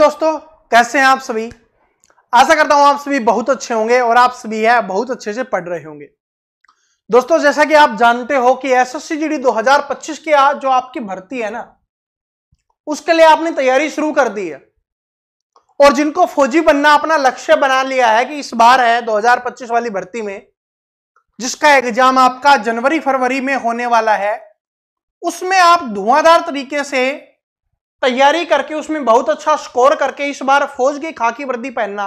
दोस्तों कैसे हैं आप सभी आशा करता हूं आप सभी बहुत अच्छे होंगे और आप सभी है बहुत अच्छे से पढ़ रहे होंगे दोस्तों जैसा कि आप जानते हो कि दो हजार पच्चीस की जो आपकी भर्ती है ना उसके लिए आपने तैयारी शुरू कर दी है और जिनको फौजी बनना अपना लक्ष्य बना लिया है कि इस बार है 2025 वाली भर्ती में जिसका एग्जाम आपका जनवरी फरवरी में होने वाला है उसमें आप धुआंधार तरीके से तैयारी करके उसमें बहुत अच्छा स्कोर करके इस बार फौज की खाकी वर्दी पहनना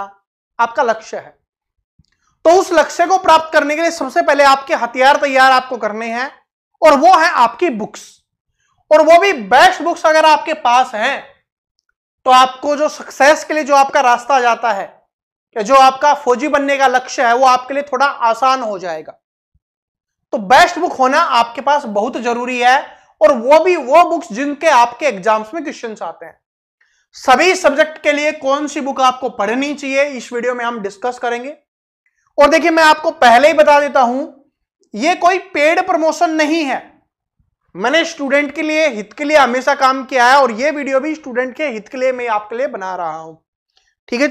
आपका लक्ष्य है तो उस लक्ष्य को प्राप्त करने के लिए सबसे पहले आपके हथियार तैयार आपको करने हैं और वो है आपकी बुक्स और वो भी बेस्ट बुक्स अगर आपके पास हैं तो आपको जो सक्सेस के लिए जो आपका रास्ता जाता है या जो आपका फौजी बनने का लक्ष्य है वो आपके लिए थोड़ा आसान हो जाएगा तो बेस्ट बुक होना आपके पास बहुत जरूरी है और वो भी वो बुक्स जिनके आपके एग्जाम्स में क्वेश्चन आते हैं सभी सब्जेक्ट के लिए कौन सी बुक आपको पढ़नी चाहिए इस वीडियो में हम डिस्कस करेंगे और देखिए मैं आपको पहले ही बता देता हूं यह कोई पेड प्रमोशन नहीं है मैंने स्टूडेंट के लिए हित के लिए हमेशा काम किया है और यह वीडियो भी स्टूडेंट के हित के लिए मैं आपके लिए बना रहा हूं ठीक है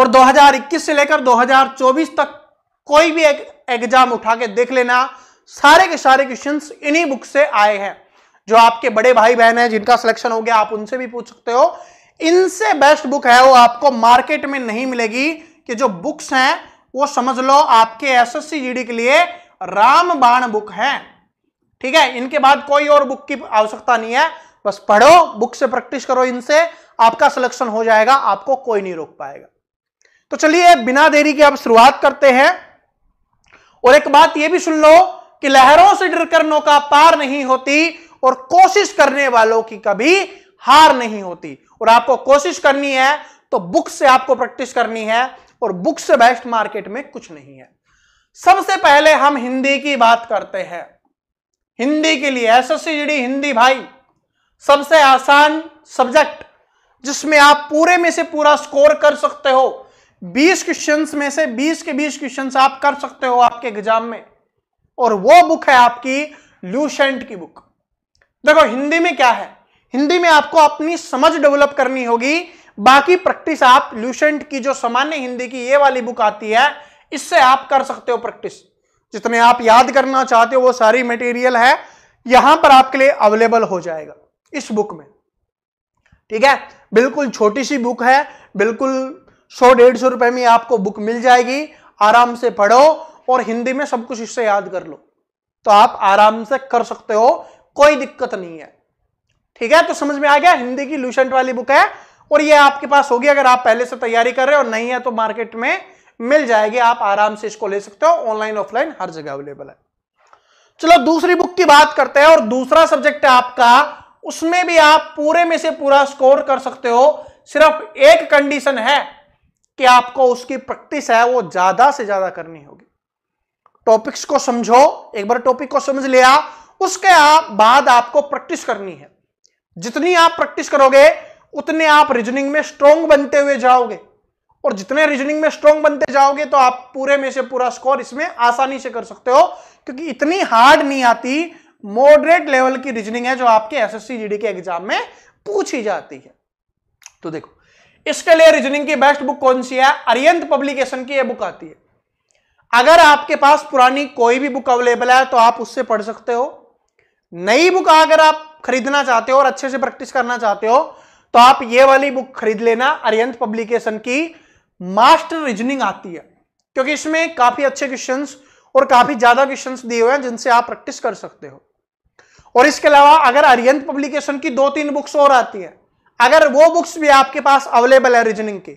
और 2021 से लेकर 2024 तक कोई भी एग्जाम उठा के देख लेना सारे के सारे क्वेश्चन इन्हीं बुक से आए हैं जो आपके बड़े भाई बहन हैं जिनका सिलेक्शन हो गया आप उनसे भी पूछ सकते हो इनसे बेस्ट बुक है वो आपको मार्केट में नहीं मिलेगी कि जो बुक्स हैं वो समझ लो आपके एसएससी जीडी के लिए रामबाण बुक है ठीक है इनके बाद कोई और बुक की आवश्यकता नहीं है बस पढ़ो बुक से प्रैक्टिस करो इनसे आपका सिलेक्शन हो जाएगा आपको कोई नहीं रोक पाएगा तो चलिए बिना देरी के आप शुरुआत करते हैं और एक बात यह भी सुन लो कि लहरों से डरकर नौका पार नहीं होती और कोशिश करने वालों की कभी हार नहीं होती और आपको कोशिश करनी है तो बुक से आपको प्रैक्टिस करनी है और बुक से बेस्ट मार्केट में कुछ नहीं है सबसे पहले हम हिंदी की बात करते हैं हिंदी के लिए एस एस हिंदी भाई सबसे आसान सब्जेक्ट जिसमें आप पूरे में से पूरा स्कोर कर सकते हो 20 क्वेश्चंस में से 20 के 20 क्वेश्चंस आप कर सकते हो आपके एग्जाम में और वो बुक है आपकी लूशेंट की बुक देखो हिंदी में क्या है हिंदी में आपको अपनी समझ डेवलप करनी होगी बाकी प्रैक्टिस आप लूशेंट की जो सामान्य हिंदी की ये वाली बुक आती है इससे आप कर सकते हो प्रैक्टिस जितने आप याद करना चाहते हो वो सारी मटेरियल है यहां पर आपके लिए अवेलेबल हो जाएगा इस बुक में ठीक है बिल्कुल छोटी सी बुक है बिल्कुल सौ डेढ़ सौ रुपए में आपको बुक मिल जाएगी आराम से पढ़ो और हिंदी में सब कुछ इससे याद कर लो तो आप आराम से कर सकते हो कोई दिक्कत नहीं है ठीक है तो समझ में आ गया हिंदी की लूसेंट वाली बुक है और ये आपके पास होगी अगर आप पहले से तैयारी कर रहे हो नहीं है तो मार्केट में मिल जाएगी आप आराम से इसको ले सकते हो ऑनलाइन ऑफलाइन हर जगह अवेलेबल है चलो दूसरी बुक की बात करते हैं और दूसरा सब्जेक्ट है आपका उसमें भी आप पूरे में से पूरा स्कोर कर सकते हो सिर्फ एक कंडीशन है कि आपको उसकी प्रैक्टिस है वो ज्यादा से ज्यादा करनी होगी टॉपिक्स को समझो एक बार टॉपिक को समझ लिया उसके आप बाद आपको प्रैक्टिस करनी है जितनी आप प्रैक्टिस करोगे उतने आप रीजनिंग में स्ट्रॉन्ग बनते हुए जाओगे और जितने रीजनिंग में स्ट्रॉन्ग बनते जाओगे तो आप पूरे में से पूरा स्कोर इसमें आसानी से कर सकते हो क्योंकि इतनी हार्ड नहीं आती मॉडरेट लेवल की रीजनिंग है जो आपके एसएससी जीडी के एग्जाम में पूछी जाती है तो देखो इसके लिए रीजनिंग की बेस्ट बुक कौन सी है अरियंत पब्लिकेशन की यह बुक आती है अगर आपके पास पुरानी कोई भी बुक अवेलेबल है तो आप उससे पढ़ सकते हो नई बुक अगर आप खरीदना चाहते हो और अच्छे से प्रैक्टिस करना चाहते हो तो आप ये वाली बुक खरीद लेना अरियंत पब्लिकेशन की मास्टर रीजनिंग आती है क्योंकि इसमें काफी अच्छे क्वेश्चन और काफी ज्यादा क्वेश्चन दिए हुए हैं जिनसे आप प्रैक्टिस कर सकते हो और इसके अलावा अगर अरियंत पब्लिकेशन की दो तीन बुक्स और आती है अगर वो बुक्स भी आपके पास अवेलेबल है रीजनिंग की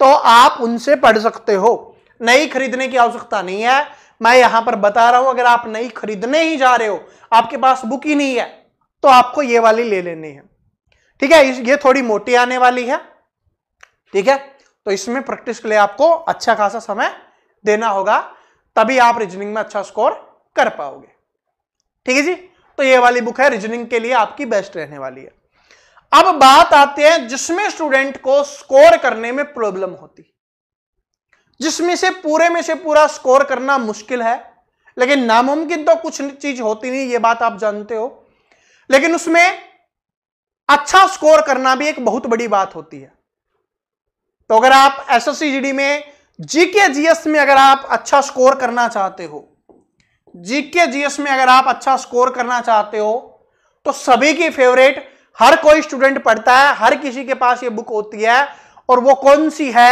तो आप उनसे पढ़ सकते हो नई खरीदने की आवश्यकता नहीं है मैं यहां पर बता रहा हूं अगर आप नई खरीदने ही जा रहे हो आपके पास बुक ही नहीं है तो आपको ये वाली ले लेनी है ठीक है ये थोड़ी मोटी आने वाली है ठीक है तो इसमें प्रैक्टिस के लिए आपको अच्छा खासा समय देना होगा तभी आप रीजनिंग में अच्छा स्कोर कर पाओगे ठीक है जी तो ये वाली बुक है रीजनिंग के लिए आपकी बेस्ट रहने वाली है अब बात आते हैं जिसमें स्टूडेंट को स्कोर करने में प्रॉब्लम होती जिसमें से पूरे में से पूरा स्कोर करना मुश्किल है लेकिन नामुमकिन तो कुछ चीज होती नहीं ये बात आप जानते हो लेकिन उसमें अच्छा स्कोर करना भी एक बहुत बड़ी बात होती है तो अगर आप एस एस में जीके जीएस में अगर आप अच्छा स्कोर करना चाहते हो जीके जीएस में अगर आप अच्छा स्कोर करना चाहते हो तो सभी की फेवरेट हर कोई स्टूडेंट पढ़ता है हर किसी के पास ये बुक होती है और वो कौन सी है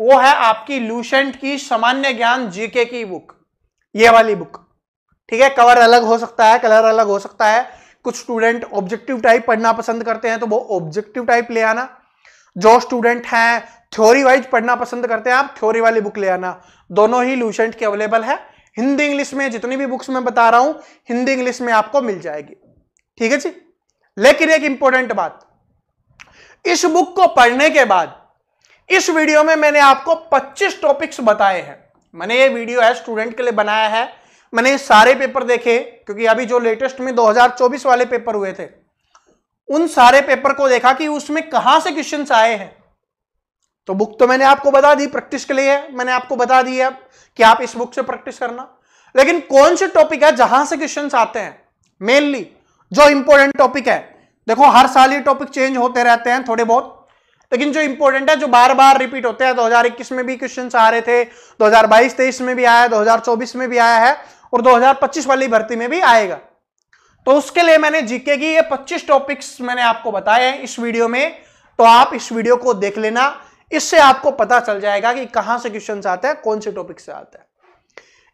वो है आपकी लूसेंट की सामान्य ज्ञान जीके की बुक ये वाली बुक ठीक है कवर अलग हो सकता है कलर अलग हो सकता है कुछ स्टूडेंट ऑब्जेक्टिव टाइप पढ़ना पसंद करते हैं तो वो ऑब्जेक्टिव टाइप ले आना जो स्टूडेंट हैं थ्योरी वाइज पढ़ना पसंद करते हैं आप थ्योरी वाली बुक ले आना दोनों ही लूसेंट की अवेलेबल है हिंदी इंग्लिश में जितनी भी बुक्स मैं बता रहा हूं हिंदी इंग्लिश में आपको मिल जाएगी ठीक है जी लेकिन एक इंपॉर्टेंट बात इस बुक को पढ़ने के बाद इस वीडियो में मैंने आपको 25 टॉपिक्स बताए हैं मैंने ये वीडियो है स्टूडेंट के लिए बनाया है मैंने सारे पेपर देखे क्योंकि अभी जो लेटेस्ट में 2024 वाले पेपर हुए थे उन सारे पेपर को देखा कि उसमें कहां से क्वेश्चन आए हैं तो बुक तो मैंने आपको बता दी प्रैक्टिस के लिए मैंने आपको बता दी है कि आप इस बुक से प्रैक्टिस करना लेकिन कौन से टॉपिक है जहां से क्वेश्चन आते हैं मेनली जो इंपॉर्टेंट टॉपिक है देखो हर साल ये टॉपिक चेंज होते रहते हैं थोड़े बहुत लेकिन जो इंपॉर्टेंट है जो बार बार रिपीट होते हैं 2021 में भी क्वेश्चन आ रहे थे 2022 23 में भी आया 2024 में भी आया है और 2025 वाली भर्ती में भी आएगा तो उसके लिए मैंने जीके की ये 25 टॉपिक्स मैंने आपको बताए हैं इस वीडियो में तो आप इस वीडियो को देख लेना इससे आपको पता चल जाएगा कि कहां से क्वेश्चन आते हैं कौन से टॉपिक से आता है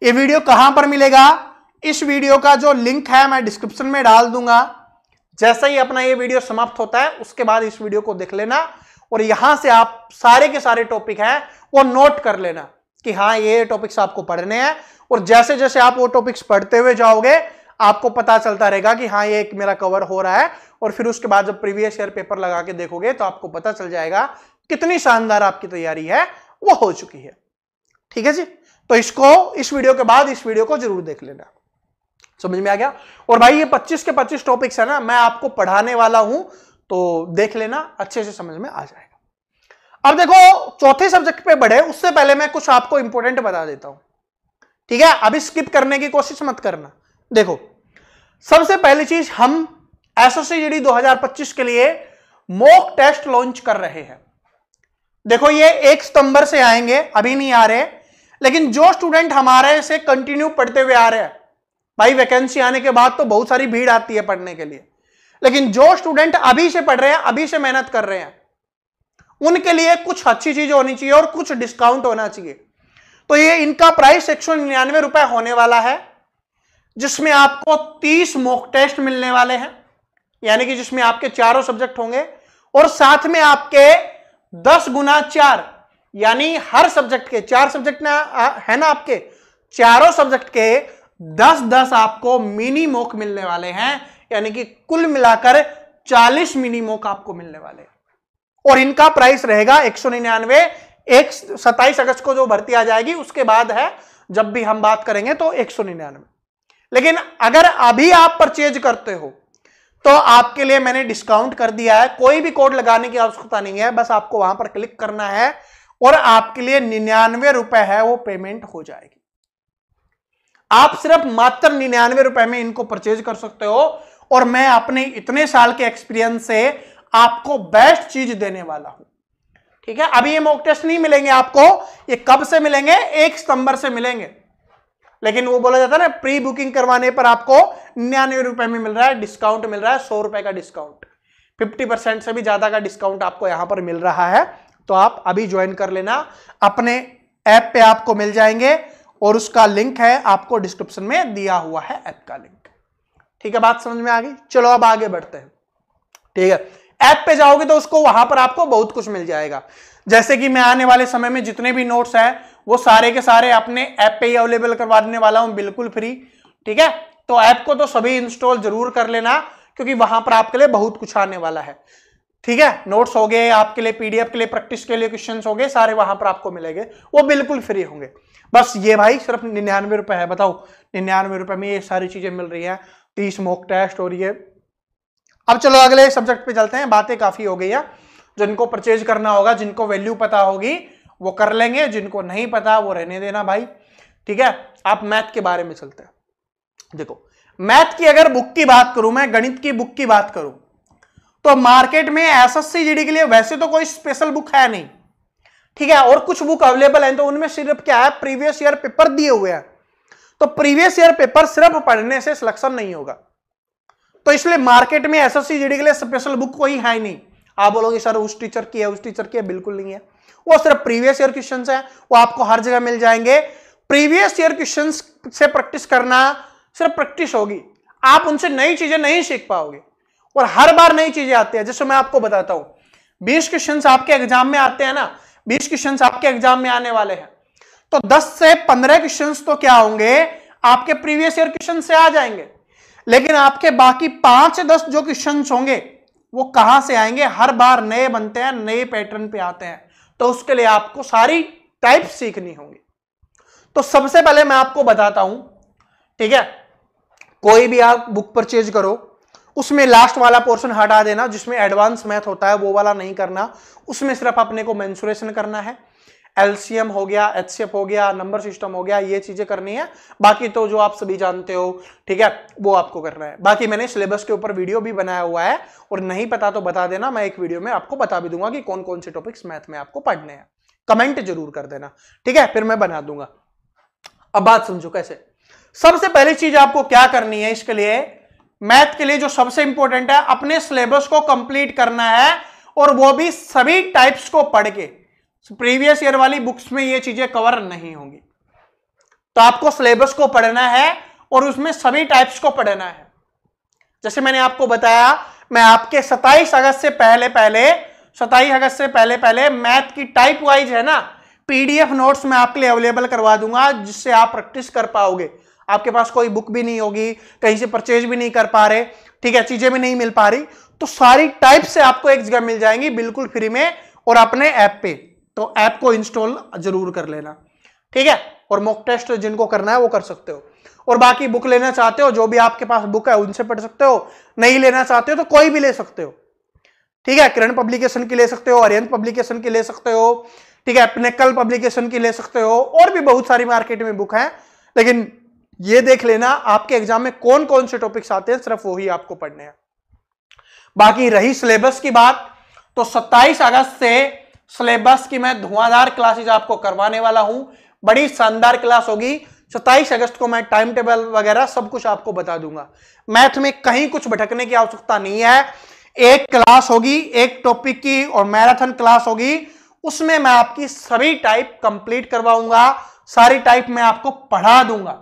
ये वीडियो कहां पर मिलेगा इस वीडियो का जो लिंक है मैं डिस्क्रिप्शन में डाल दूंगा जैसा ही अपना ये वीडियो समाप्त होता है उसके बाद इस वीडियो को देख लेना और यहां से आप सारे के सारे टॉपिक हैं वो नोट कर लेना कि हाँ ये टॉपिक्स आपको पढ़ने हैं और जैसे जैसे आप वो टॉपिक्स पढ़ते हुए जाओगे आपको पता चलता रहेगा कि हाँ ये एक मेरा कवर हो रहा है और फिर उसके बाद जब प्रीवियस ईयर पेपर लगा के देखोगे तो आपको पता चल जाएगा कितनी शानदार आपकी तैयारी है वो हो चुकी है ठीक है जी तो इसको इस वीडियो के बाद इस वीडियो को जरूर देख लेना समझ में आ गया और भाई ये 25 के 25 टॉपिक्स है ना मैं आपको पढ़ाने वाला हूं तो देख लेना अच्छे से समझ में आ जाएगा अब देखो चौथे सब्जेक्ट पे बढ़े उससे पहले मैं कुछ आपको इंपोर्टेंट बता देता हूं ठीक है अभी स्किप करने की कोशिश मत करना देखो सबसे पहली चीज हम एसओसीजीडी 2025 के लिए मॉक टेस्ट लॉन्च कर रहे हैं देखो ये एक सितंबर से आएंगे अभी नहीं आ रहे लेकिन जो स्टूडेंट हमारे से कंटिन्यू पढ़ते हुए आ रहे हैं भाई वैकेंसी आने के बाद तो बहुत सारी भीड़ आती है पढ़ने के लिए लेकिन जो स्टूडेंट अभी से पढ़ रहे हैं अभी से मेहनत कर रहे हैं उनके लिए कुछ अच्छी चीज होनी चाहिए और कुछ डिस्काउंट होना चाहिए तो ये इनका प्राइस एक सौ निन्यानवे रुपए होने वाला है जिसमें आपको तीस मॉक टेस्ट मिलने वाले हैं यानी कि जिसमें आपके चारों सब्जेक्ट होंगे और साथ में आपके दस गुना चार यानी हर सब्जेक्ट के चार सब्जेक्ट ना है ना आपके चारों सब्जेक्ट के दस दस आपको मिनी मॉक मिलने वाले हैं यानी कि कुल मिलाकर 40 मोक आपको मिलने वाले और इनका प्राइस रहेगा एक सौ निन्यानवे एक सत्ताईस अगस्त को जो भर्ती आ जाएगी उसके बाद है जब भी हम बात करेंगे तो एक सौ निन्यानवे लेकिन अगर अभी आप परचेज करते हो तो आपके लिए मैंने डिस्काउंट कर दिया है कोई भी कोड लगाने की आवश्यकता नहीं है बस आपको वहां पर क्लिक करना है और आपके लिए निन्यानवे रुपए है वो पेमेंट हो जाएगी आप सिर्फ मात्र निन्यानवे रुपए में इनको परचेज कर सकते हो और मैं अपने इतने साल के एक्सपीरियंस से आपको बेस्ट चीज देने वाला हूं ठीक है अभी ये मॉक टेस्ट नहीं मिलेंगे आपको ये कब से मिलेंगे एक सितंबर से मिलेंगे लेकिन वो बोला जाता है ना प्री बुकिंग करवाने पर आपको निन्यानवे रुपए में मिल रहा है डिस्काउंट मिल रहा है सौ रुपए का डिस्काउंट फिफ्टी परसेंट से भी ज्यादा का डिस्काउंट आपको यहां पर मिल रहा है तो आप अभी ज्वाइन कर लेना अपने ऐप पे आपको मिल जाएंगे और उसका लिंक है आपको डिस्क्रिप्शन में दिया हुआ है ऐप का लिंक ठीक है बात समझ में आ गई चलो अब आगे बढ़ते हैं ठीक है ऐप पे जाओगे तो उसको वहां पर आपको बहुत कुछ मिल जाएगा जैसे कि मैं आने वाले समय में जितने भी नोट्स हैं वो सारे के सारे अपने ऐप पे ही अवेलेबल करवा देने वाला हूं बिल्कुल फ्री ठीक है तो ऐप को तो सभी इंस्टॉल जरूर कर लेना क्योंकि वहां पर आपके लिए बहुत कुछ आने वाला है ठीक है नोट्स हो गए आपके लिए पीडीएफ के लिए प्रैक्टिस के लिए क्वेश्चन हो गए सारे वहां पर आपको मिलेंगे वो बिल्कुल फ्री होंगे बस ये भाई सिर्फ निन्यानवे रुपए है बताओ निन्यानवे रुपए में ये सारी चीजें मिल रही है तीस मोक टेस्ट और ये अब चलो अगले सब्जेक्ट पे चलते हैं बातें काफी हो गई है जिनको परचेज करना होगा जिनको वैल्यू पता होगी वो कर लेंगे जिनको नहीं पता वो रहने देना भाई ठीक है आप मैथ के बारे में चलते हैं देखो मैथ की अगर बुक की बात करूं मैं गणित की बुक की बात करूं तो मार्केट में एस एस के लिए वैसे तो कोई स्पेशल बुक है नहीं ठीक है और कुछ बुक अवेलेबल है तो उनमें सिर्फ क्या है प्रीवियस ईयर पेपर दिए हुए हैं तो प्रीवियस ईयर पेपर सिर्फ पढ़ने से सिलेक्शन नहीं होगा तो इसलिए मार्केट में एसएससी जीडी के लिए स्पेशल बुक कोई है नहीं आप बोलोगे सर उस टीचर की है उस टीचर की है बिल्कुल नहीं है वो सिर्फ प्रीवियस ईयर क्वेश्चन है वो आपको हर जगह मिल जाएंगे प्रीवियस ईयर क्वेश्चन से प्रैक्टिस करना सिर्फ प्रैक्टिस होगी आप उनसे नई चीजें नहीं सीख पाओगे और हर बार नई चीजें आती है जैसे मैं आपको बताता हूं बीस क्वेश्चन आपके एग्जाम में आते हैं ना बीस क्वेश्चन आपके एग्जाम में आने वाले हैं तो 10 से 15 क्वेश्चंस तो क्या होंगे आपके प्रीवियस ईयर क्वेश्चन से आ जाएंगे लेकिन आपके बाकी पांच दस जो क्वेश्चन होंगे वो कहां से आएंगे हर बार नए बनते हैं नए पैटर्न पे आते हैं तो उसके लिए आपको सारी टाइप सीखनी होंगी तो सबसे पहले मैं आपको बताता हूं ठीक है कोई भी आप बुक परचेज करो उसमें लास्ट वाला पोर्शन हटा देना जिसमें एडवांस मैथ होता है वो वाला नहीं करना उसमें सिर्फ अपने को मैंसुरेशन करना है एलसीएम हो गया एचसीएफ हो गया नंबर सिस्टम हो गया ये चीजें करनी है बाकी तो जो आप सभी जानते हो ठीक है वो आपको करना है बाकी मैंने सिलेबस के ऊपर वीडियो भी बनाया हुआ है और नहीं पता तो बता देना मैं एक वीडियो में आपको बता भी दूंगा कि कौन कौन से टॉपिक्स मैथ में आपको पढ़ने हैं कमेंट जरूर कर देना ठीक है फिर मैं बना दूंगा अब बात समझो कैसे सबसे पहली चीज आपको क्या करनी है इसके लिए मैथ के लिए जो सबसे इंपॉर्टेंट है अपने सिलेबस को कंप्लीट करना है और वो भी सभी टाइप्स को पढ़ के प्रीवियस ईयर वाली बुक्स में ये चीजें कवर नहीं होंगी तो आपको सिलेबस को पढ़ना है और उसमें सभी टाइप्स को पढ़ना है जैसे मैंने आपको बताया मैं आपके 27 अगस्त से पहले पहले 27 अगस्त से पहले पहले मैथ की टाइप वाइज है ना पीडीएफ नोट्स मैं आपके लिए अवेलेबल करवा दूंगा जिससे आप प्रैक्टिस कर पाओगे आपके पास कोई बुक भी नहीं होगी कहीं से परचेज भी नहीं कर पा रहे ठीक है चीजें भी नहीं मिल पा रही तो सारी टाइप से आपको एक जगह मिल जाएंगी बिल्कुल फ्री में और अपने ऐप पे तो ऐप को इंस्टॉल जरूर कर लेना ठीक है और मॉक टेस्ट जिनको करना है वो कर सकते हो और बाकी बुक लेना चाहते हो जो भी आपके पास बुक है उनसे पढ़ सकते हो नहीं लेना चाहते हो तो कोई भी ले सकते हो ठीक है किरण पब्लिकेशन की ले सकते हो अरियंत पब्लिकेशन की ले सकते हो ठीक है कल पब्लिकेशन की ले सकते हो और भी बहुत सारी मार्केट में बुक है लेकिन ये देख लेना आपके एग्जाम में कौन कौन से टॉपिक्स आते हैं सिर्फ वही आपको पढ़ने हैं बाकी रही सिलेबस की बात तो 27 अगस्त से सिलेबस की मैं धुआंधार क्लासेज आपको करवाने वाला हूं बड़ी शानदार क्लास होगी सत्ताईस अगस्त को मैं टाइम टेबल वगैरह सब कुछ आपको बता दूंगा मैथ में कहीं कुछ भटकने की आवश्यकता नहीं है एक क्लास होगी एक टॉपिक की और मैराथन क्लास होगी उसमें मैं आपकी सभी टाइप कंप्लीट करवाऊंगा सारी टाइप मैं आपको पढ़ा दूंगा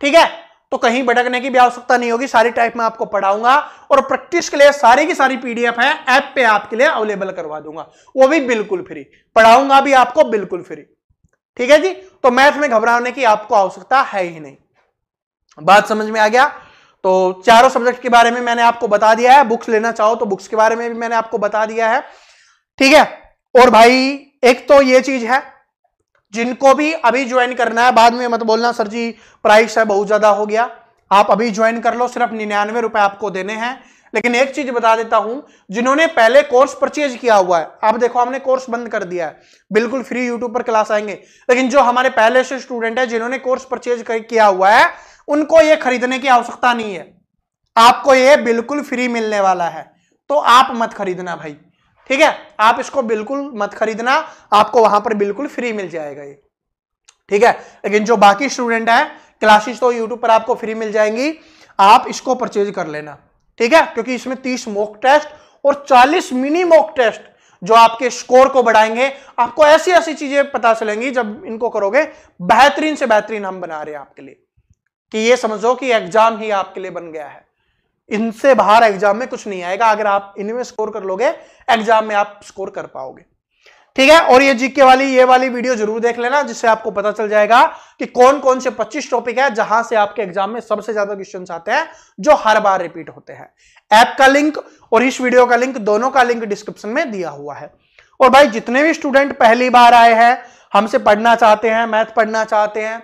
ठीक है तो कहीं भटकने की भी आवश्यकता नहीं होगी सारी टाइप में आपको पढ़ाऊंगा और प्रैक्टिस के लिए सारी की सारी पीडीएफ है ऐप पे आपके लिए अवेलेबल करवा दूंगा वो भी बिल्कुल फ्री पढ़ाऊंगा भी आपको बिल्कुल फ्री ठीक है जी तो मैथ में घबराने की आपको आवश्यकता है ही नहीं बात समझ में आ गया तो चारों सब्जेक्ट के बारे में मैंने आपको बता दिया है बुक्स लेना चाहो तो बुक्स के बारे में भी मैंने आपको बता दिया है ठीक है और भाई एक तो ये चीज है जिनको भी अभी ज्वाइन करना है बाद में मत बोलना सर जी प्राइस है बहुत ज़्यादा हो गया आप अभी ज्वाइन कर लो सिर्फ निन्यानवे रुपए आपको देने हैं लेकिन एक चीज बता देता हूं जिन्होंने पहले कोर्स परचेज किया हुआ है आप देखो हमने कोर्स बंद कर दिया है बिल्कुल फ्री यूट्यूब पर क्लास आएंगे लेकिन जो हमारे पहले से स्टूडेंट है जिन्होंने कोर्स परचेज किया हुआ है उनको ये खरीदने की आवश्यकता नहीं है आपको ये बिल्कुल फ्री मिलने वाला है तो आप मत खरीदना भाई ठीक है आप इसको बिल्कुल मत खरीदना आपको वहां पर बिल्कुल फ्री मिल जाएगा ये ठीक है लेकिन जो बाकी स्टूडेंट है क्लासेस तो यूट्यूब पर आपको फ्री मिल जाएंगी आप इसको परचेज कर लेना ठीक है क्योंकि इसमें तीस मॉक टेस्ट और चालीस मिनी मॉक टेस्ट जो आपके स्कोर को बढ़ाएंगे आपको ऐसी ऐसी चीजें पता चलेंगी जब इनको करोगे बेहतरीन से बेहतरीन हम बना रहे हैं आपके लिए कि ये समझो कि एग्जाम ही आपके लिए बन गया है इनसे बाहर एग्जाम में कुछ नहीं आएगा अगर आप इनमें स्कोर कर लोगे एग्जाम में आप स्कोर कर पाओगे ठीक है और ये जीके वाली ये वाली वीडियो जरूर देख लेना जिससे आपको पता चल जाएगा कि कौन कौन से 25 टॉपिक है जहां से आपके एग्जाम में सबसे ज्यादा क्वेश्चन आते हैं जो हर बार रिपीट होते हैं ऐप का लिंक और इस वीडियो का लिंक दोनों का लिंक डिस्क्रिप्शन में दिया हुआ है और भाई जितने भी स्टूडेंट पहली बार आए हैं हमसे पढ़ना चाहते हैं मैथ पढ़ना चाहते हैं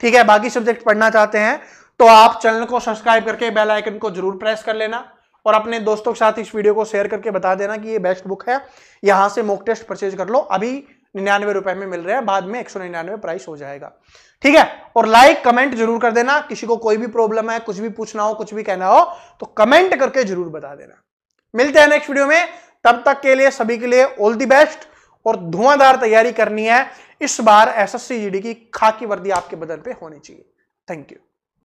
ठीक है बाकी सब्जेक्ट पढ़ना चाहते हैं तो आप चैनल को सब्सक्राइब करके बेल आइकन को जरूर प्रेस कर लेना और अपने दोस्तों के साथ इस वीडियो को शेयर करके बता देना कि ये बेस्ट बुक है यहां से मोक टेस्ट परचेज कर लो अभी निन्यानवे रुपए में मिल रहा है बाद में एक सौ निन्यानवे प्राइस हो जाएगा ठीक है और लाइक कमेंट जरूर कर देना किसी को कोई भी प्रॉब्लम है कुछ भी पूछना हो कुछ भी कहना हो तो कमेंट करके जरूर बता देना मिलते हैं नेक्स्ट वीडियो में तब तक के लिए सभी के लिए ऑल दी बेस्ट और धुआंधार तैयारी करनी है इस बार एसएससी जीडी की खाकी वर्दी आपके बदन पे होनी चाहिए थैंक यू